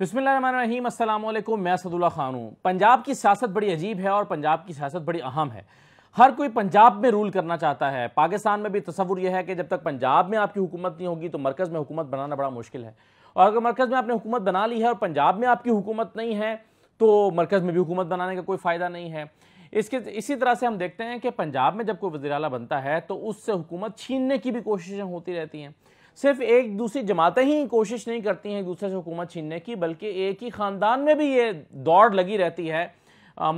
बिस्मिल मैं सदुल्ला खान हूँ पंजाब की सियासत बड़ी अजीब है और पंजाब की सियासत बड़ी अहम है हर कोई पंजाब में रूल करना चाहता है पाकिस्तान में भी तस्वुर यह है कि जब तक पंजाब में आपकी हुकूमत नहीं होगी तो मरकज़ में हुकूमत बनाना बड़ा मुश्किल है और अगर मरकज़ में आपने हुकूमत बना ली है और पंजाब में आपकी हुकूमत नहीं है तो मरकज़ में भी हुकूमत बनाने का कोई फ़ायदा नहीं है इसके इसी तरह से हम देखते हैं कि पंजाब में जब कोई वजी बनता है तो उससे हुकूमत छीनने की भी कोशिशें होती रहती हैं सिर्फ एक दूसरी जमातें ही कोशिश नहीं करती हैं एक दूसरे से हुकूमत छीनने की बल्कि एक ही ख़ानदान में भी ये दौड़ लगी रहती है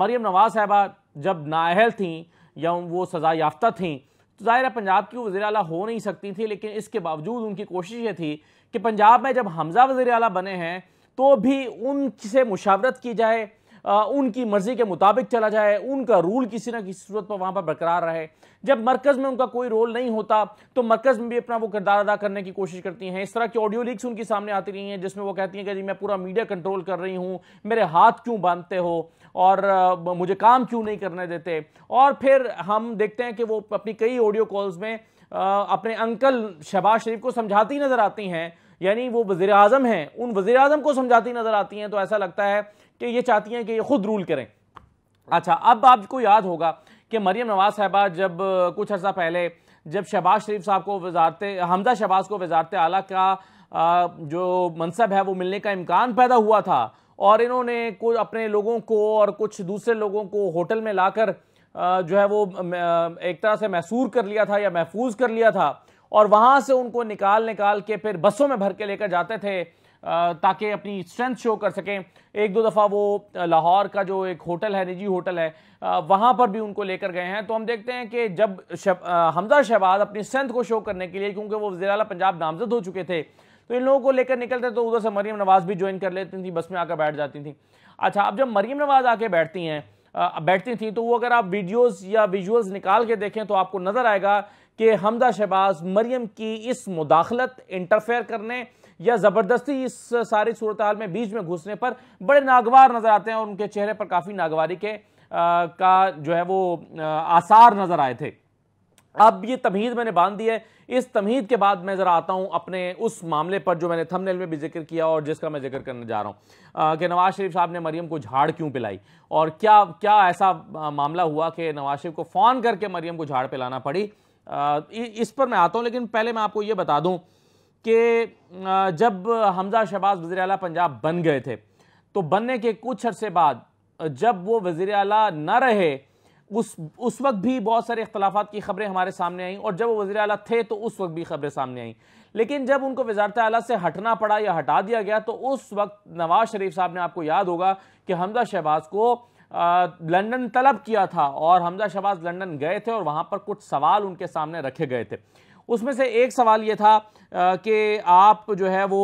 मरीम नवाज साहबा जब नाअहल थीं या वो सज़ा याफ्ता थीं तो ज़ाहिर पंजाब की वजी अला हो नहीं सकती थी लेकिन इसके बावजूद उनकी कोशिश ये थी कि पंजाब में जब हमजा वजी अला बने हैं तो भी उनसे मुशावरत की जाए उनकी मर्जी के मुताबिक चला जाए उनका रूल किसी ना किसी सूरत पर वहाँ पर बरकरार रहे जब मरकज़ में उनका कोई रोल नहीं होता तो मरकज़ में भी अपना वो किरदार अदा करने की कोशिश करती हैं इस तरह की ऑडियो लीक्स उनकी सामने आती रही हैं जिसमें वो कहती हैं कि जी मैं पूरा मीडिया कंट्रोल कर रही हूँ मेरे हाथ क्यों बांधते हो और मुझे काम क्यों नहीं करने देते और फिर हम देखते हैं कि वो अपनी कई ऑडियो कॉल्स में अपने अंकल शहबाज शरीफ को समझाती नज़र आती हैं यानी वो वजीर अजम हैं उन वजीर अजम को समझाती नज़र आती हैं तो ऐसा लगता है कि ये चाहती हैं कि ये खुद रूल करें अच्छा अब आपको याद होगा कि मरियम नवाज साहबा जब कुछ अर्सा पहले जब शहबाज शरीफ साहब को वजारत हमजा शहबाज को वजारत आला का जो मनसब है वो मिलने का इम्कान पैदा हुआ था और इन्होंने कुछ अपने लोगों को और कुछ दूसरे लोगों को होटल में लाकर जो है वो एक तरह से मैसूर कर लिया था या महफूज कर लिया था और वहाँ से उनको निकाल निकाल के फिर बसों में भर के लेकर जाते थे ताकि अपनी स्ट्रेंथ शो कर सकें एक दो दफ़ा वो लाहौर का जो एक होटल है निजी होटल है वहाँ पर भी उनको लेकर गए हैं तो हम देखते हैं कि जब शब, हमजा शहबाज अपनी स्ट्रेंथ को शो करने के लिए क्योंकि वो वजी पंजाब नामजद हो चुके थे तो इन लोगों को लेकर निकलते तो उधर से मरीम नवाज़ भी ज्वाइन कर लेती थी बस में आकर बैठ जाती थी अच्छा अब जब मरीम नवाज़ आके बैठती हैं बैठती थी तो वो अगर आप वीडियोस या विजुअल्स निकाल के देखें तो आपको नज़र आएगा कि हमदा शहबाज मरीम की इस मुदाखलत इंटरफेयर करने या ज़बरदस्ती इस सारी सूरत हाल में बीच में घुसने पर बड़े नागवार नज़र आते हैं और उनके चेहरे पर काफ़ी नागवारी के आ, का जो है वो आ, आसार नज़र आए थे अब ये तमहीद मैंने बांध दी है इस तमहीद के बाद मैं ज़रा आता हूँ अपने उस मामले पर जो मैंने थंबनेल में भी जिक्र किया और जिसका मैं जिक्र करने जा रहा हूँ कि नवाज शरीफ साहब ने मरियम को झाड़ क्यों पिलाई और क्या क्या ऐसा मामला हुआ कि नवाज शरीफ को फ़ोन करके मरियम को झाड़ पिलाना पड़ी आ, इस पर मैं आता हूँ लेकिन पहले मैं आपको ये बता दूँ कि जब हमजा शहबाज वजी अला पंजाब बन गए थे तो बनने के कुछ अरसे बाद जब वो वजी अला न रहे उस उस वक्त भी बहुत सारे अख्तलाफा की खबरें हमारे सामने आईं और जब वो वजी अला थे तो उस वक्त भी खबरें सामने आईं लेकिन जब उनको वजारत अला से हटना पड़ा या हटा दिया गया तो उस वक्त नवाज शरीफ साहब ने आपको याद होगा कि हमजा शहबाज को लंदन तलब किया था और हमजा शहबाज लंदन गए थे और वहाँ पर कुछ सवाल उनके सामने रखे गए थे उसमें से एक सवाल ये था कि आप जो है वो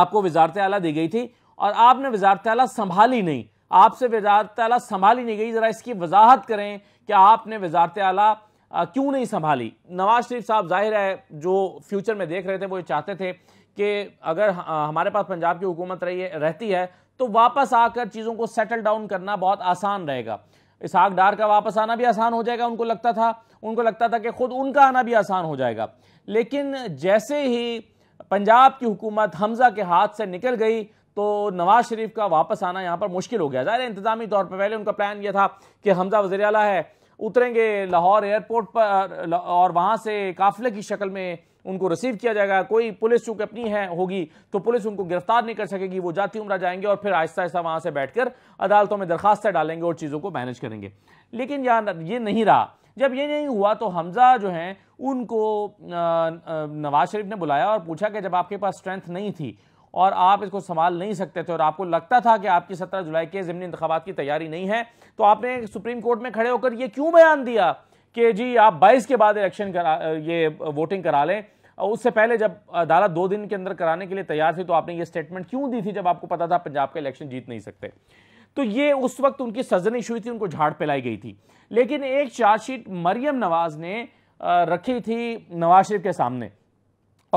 आपको वजारत आला दी गई थी और आपने वजारत आला संभाली नहीं आपसे वजारत आला संभाली नहीं गई ज़रा इसकी वजाहत करें कि आपने वजारत आला क्यों नहीं संभाली नवाज शरीफ साहब जाहिर है जो फ्यूचर में देख रहे थे वो ये चाहते थे कि अगर हमारे पास पंजाब की हुकूमत रही है रहती है तो वापस आकर चीज़ों को सेटल डाउन करना बहुत आसान रहेगा इसहाक डार का वापस आना भी आसान हो जाएगा उनको लगता था उनको लगता था कि ख़ुद उनका आना भी आसान हो जाएगा लेकिन जैसे ही पंजाब की हुकूमत हमजा के हाथ से निकल गई तो नवाज शरीफ का वापस आना यहाँ पर मुश्किल हो गया ज़ाहिर इंतजामी तौर पर पहले उनका प्लान यह था कि हमजा वजी अला है उतरेंगे लाहौर एयरपोर्ट पर और वहाँ से काफिले की शक्ल में उनको रिसीव किया जाएगा कोई पुलिस चूँकि अपनी है होगी तो पुलिस उनको गिरफ्तार नहीं कर सकेगी वो जाती उम्र जाएंगे और फिर आहिस्ता आहिस्ता वहाँ से बैठ कर अदालतों में दरखास्तें डालेंगे और चीज़ों को मैनेज करेंगे लेकिन यहाँ ये नहीं रहा जब ये नहीं हुआ तो हमज़ा जो हैं उनको नवाज शरीफ ने बुलाया और पूछा कि जब आपके पास स्ट्रेंथ नहीं थी और आप इसको संभाल नहीं सकते थे और आपको लगता था कि आपकी सत्रह जुलाई के ज़मनी इंतबात की तैयारी नहीं है तो आपने सुप्रीम कोर्ट में खड़े होकर ये क्यों बयान दिया कि जी आप बाईस के बाद इलेक्शन करा ये वोटिंग करा लें उससे पहले जब अदालत दो दिन के अंदर कराने के लिए तैयार थी तो आपने ये स्टेटमेंट क्यों दी थी जब आपको पता था पंजाब के इलेक्शन जीत नहीं सकते तो ये उस वक्त उनकी सजन इशू हुई थी उनको झाड़ पिलाई गई थी लेकिन एक चार्जशीट मरियम नवाज ने रखी थी नवाज शरीफ के सामने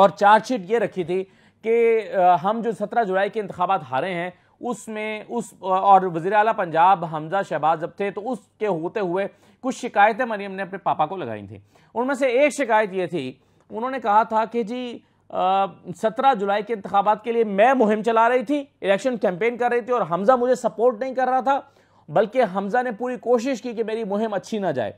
और चार्जशीट ये रखी थी कि हम जो सत्रह जुलाई के इंतबात हारे हैं उसमें उस और वजी अला पंजाब हमजा शहबाज जब थे तो उसके होते हुए कुछ शिकायतें मरियम ने अपने पापा को लगाई थी उनमें से एक शिकायत ये थी उन्होंने कहा था कि जी सत्रह जुलाई के इंतबात के लिए मैं मुहिम चला रही थी इलेक्शन कैंपेन कर रही थी और हमजा मुझे सपोर्ट नहीं कर रहा था बल्कि हमजा ने पूरी कोशिश की कि मेरी मुहिम अच्छी ना जाए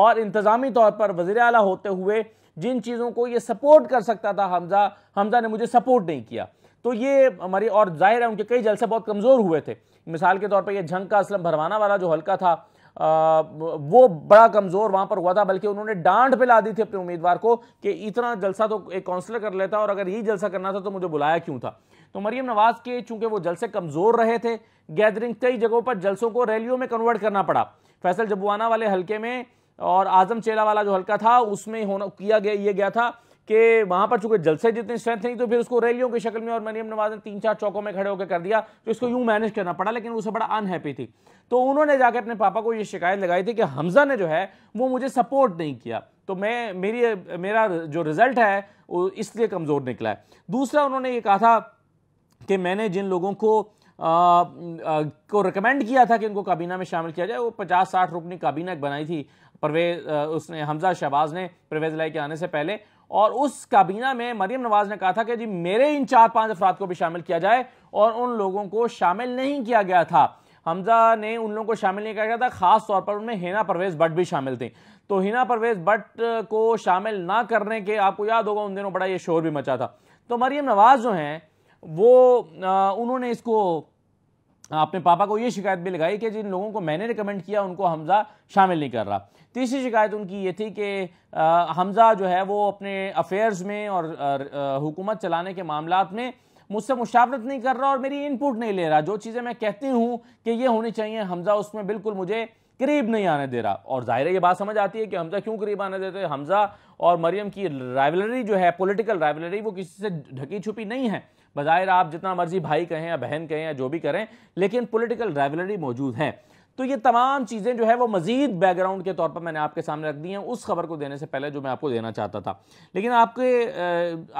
और इंतज़ामी तौर पर वजीर अला होते हुए जिन चीज़ों को ये सपोर्ट कर सकता था हमजा हमजा ने मुझे सपोर्ट नहीं किया तो ये हमारी और जाहिर है उनके कई जलसे बहुत कमज़ोर हुए थे मिसाल के तौर पर यह झंग का असलम भरवाना वाला जो हल्का था वो बड़ा कमज़ोर वहां पर हुआ था बल्कि उन्होंने डांट ला दी थी अपने उम्मीदवार को कि इतना जलसा तो एक काउंसलर कर लेता और अगर यही जलसा करना था तो मुझे बुलाया क्यों था तो मरीम नवाज़ के चूंकि वो जलसे कमज़ोर रहे थे गैदरिंग कई जगहों पर जलसों को रैलियों में कन्वर्ट करना पड़ा फैसल जबुआना वाले हल्के में और आजम चेला वाला जो हल्का था उसमें होना किया गया ये गया था कि वहां पर चूंकि जलसे जितनी स्ट्रेंथ नहीं तो फिर उसको रैलियों की शक्ल में और मरियम नवाज ने तीन चार चौकों में खड़े होकर कर दिया तो इसको यूं मैनेज करना पड़ा लेकिन उसे बड़ा अनहैप्पी थी तो उन्होंने जाकर अपने पापा को ये शिकायत लगाई थी कि हमजा ने जो है वो मुझे सपोर्ट नहीं किया तो मैं मेरी मेरा जो रिजल्ट है वो इसलिए कमज़ोर निकला है दूसरा उन्होंने ये कहा था कि मैंने जिन लोगों को आ, आ, को रिकमेंड किया था कि उनको काबीना में शामिल किया जाए वो पचास साठ रुकनी काबीना बनाई थी परवेज उसने हमजा शहबाज ने परवेज लाई के आने से पहले और उस काबीना में मरीम नवाज ने कहा था कि जी मेरे इन चार पांच अफराद को भी शामिल किया जाए और उन लोगों को शामिल नहीं किया गया था हमजा ने उन लोगों को शामिल नहीं किया गया था खास तौर पर उनमें हिना परवेज भट्ट भी शामिल थी तो हिना परवेज भट्ट को शामिल ना करने के आपको याद होगा उन दिनों बड़ा ये शोर भी मचा था तो मरीम नवाज जो हैं वो आ, उन्होंने इसको अपने पापा को ये शिकायत भी लगाई कि जिन लोगों को मैंने रिकमेंड किया उनको हमज़ा शामिल नहीं कर रहा तीसरी शिकायत उनकी ये थी कि हमज़ा जो है वो अपने अफेयर्स में और हुकूमत चलाने के मामला में मुझसे मुशावरत नहीं कर रहा और मेरी इनपुट नहीं ले रहा जो चीज़ें मैं कहती हूँ कि ये होनी चाहिए हमज़ा उसमें बिल्कुल मुझे करीब नहीं आने दे रहा और ज़ाहिर है ये बात समझ आती है कि हमज़ा क्यों करीब आने देते हमज़ा और मरियम की राइवलरी जो है पॉलिटिकल राइवलरी वो किसी से ढकी छुपी नहीं है बज़ाहिर आप जितना मर्जी भाई कहें या बहन कहें या जो भी करें लेकिन पोलिटिकल ड्राइवलरी मौजूद है तो ये तमाम चीज़ें जो है वो मजीद बैकग्राउंड के तौर पर मैंने आपके सामने रख दी हैं उस खबर को देने से पहले जो मैं आपको देना चाहता था लेकिन आपके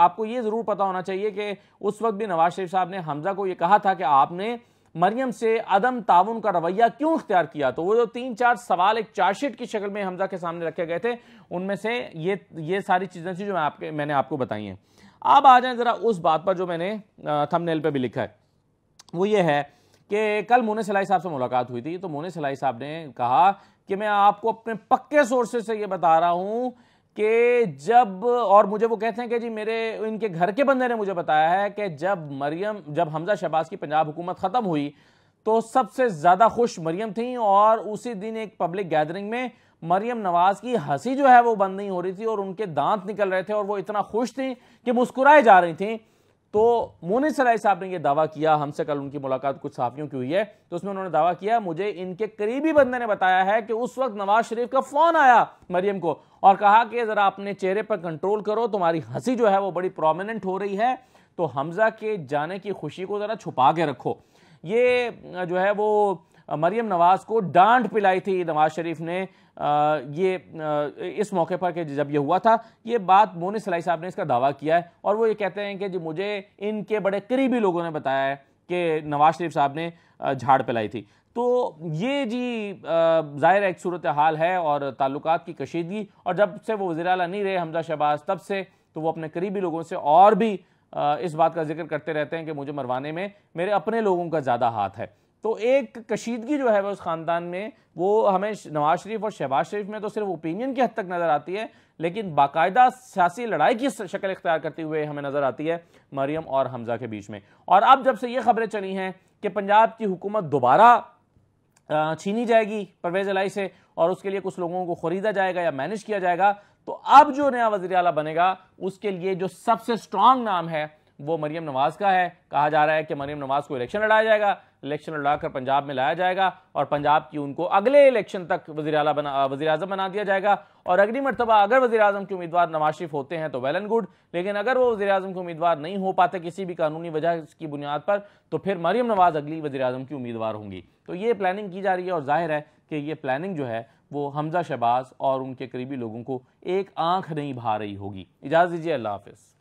आपको ये ज़रूर पता होना चाहिए कि उस वक्त भी नवाज शरीफ साहब ने हमजा को ये कहा था कि आपने मरियम से अदम ताउन का रवैया क्यों इख्तियार किया तो वो जो तीन चार सवाल एक चार्जशीट की शक्ल में हमजा के सामने रखे गए थे उनमें से ये ये सारी चीज़ें थी जो मैं आपके मैंने आपको बताई हैं अब आ जाए ज़रा उस बात पर जो मैंने थंबनेल पे भी लिखा है वो ये है कि कल मोने सिलाई साहब से मुलाकात हुई थी तो मोने सलाई साहब ने कहा कि मैं आपको अपने पक्के सोर्सेज से ये बता रहा हूं कि जब और मुझे वो कहते हैं कि जी मेरे इनके घर के बंदे ने मुझे बताया है कि जब मरियम जब हमजा शहबाज की पंजाब हुकूमत ख़त्म हुई तो सबसे ज़्यादा खुश मरियम थी और उसी दिन एक पब्लिक गैदरिंग में मरियम नवाज की हंसी जो है वो बंद नहीं हो रही थी और उनके दांत निकल रहे थे और वो इतना खुश थी कि मुस्कुराए जा रही थी तो मोनिस सराय साहब ने ये दावा किया हमसे कल उनकी मुलाकात कुछ साफियों की हुई है तो उसमें उन्होंने दावा किया मुझे इनके करीबी बंदे ने बताया है कि उस वक्त नवाज शरीफ का फोन आया मरियम को और कहा कि जरा अपने चेहरे पर कंट्रोल करो तुम्हारी हंसी जो है वो बड़ी प्रोमिनेंट हो रही है तो हमजा के जाने की खुशी को जरा छुपा के रखो ये जो है वो मरियम नवाज को डांट पिलाई थी नवाज शरीफ ने ये इस मौके पर कि जब ये हुआ था ये बात मोन सलाई साहब ने इसका दावा किया है और वो ये कहते हैं कि जी मुझे इनके बड़े करीबी लोगों ने बताया है कि नवाज शरीफ साहब ने झाड़ पिलाई थी तो ये जी ज़ाहिर एक सूरत हाल है और ताल्लुक की कशीदगी और जब से वो वजी अला नहीं रहे हमजा शहबाज तब से तो वो अपने करीबी लोगों से और भी इस बात का जिक्र करते रहते हैं कि मुझे मरवाने में मेरे अपने लोगों का ज़्यादा हाथ है तो एक कशीदगी जो है वह उस ख़ानदान में वो हमें नवाज शरीफ और शहबाज शरीफ में तो सिर्फ ओपिनियन की हद तक नज़र आती है लेकिन बाकायदा सियासी लड़ाई की शक्ल इख्तियार करते हुए हमें नज़र आती है मरियम और हमजा के बीच में और अब जब से ये खबरें चली हैं कि पंजाब की हुकूमत दोबारा छीनी जाएगी परवेज़ अलाई से और उसके लिए कुछ लोगों को ख़रीदा जाएगा या मैनेज किया जाएगा तो अब जो नया वजी अला बनेगा उसके लिए जो सबसे स्ट्रांग नाम है वो मरियम नवाज़ का है कहा जा रहा है कि मरियम नवाज़ को इलेक्शन लड़ाया जाएगा इलेक्शन लड़ाकर पंजाब में लाया जाएगा और पंजाब की उनको अगले इलेक्शन तक वजी अला बना वजी अजम बना दिया जाएगा और अगली मरतबा अगर वजी अजम के उम्मीदवार नवाज शरीफ होते हैं तो वेल एंड गुड लेकिन अगर वो वजी अजम के उम्मीदवार नहीं हो पाते किसी भी कानूनी वजह की बुनियाद पर तो फिर मरियम नवाज अगली वजी अजम की उम्मीदवार होंगी तो ये प्लानिंग की जा रही है और जाहिर है कि ये प्लानिंग जो है वो हमजा शहबाज और उनके करीबी लोगों को एक आंख नहीं भा रही होगी इजाज़ दीजिए अल्लाह हाफिज़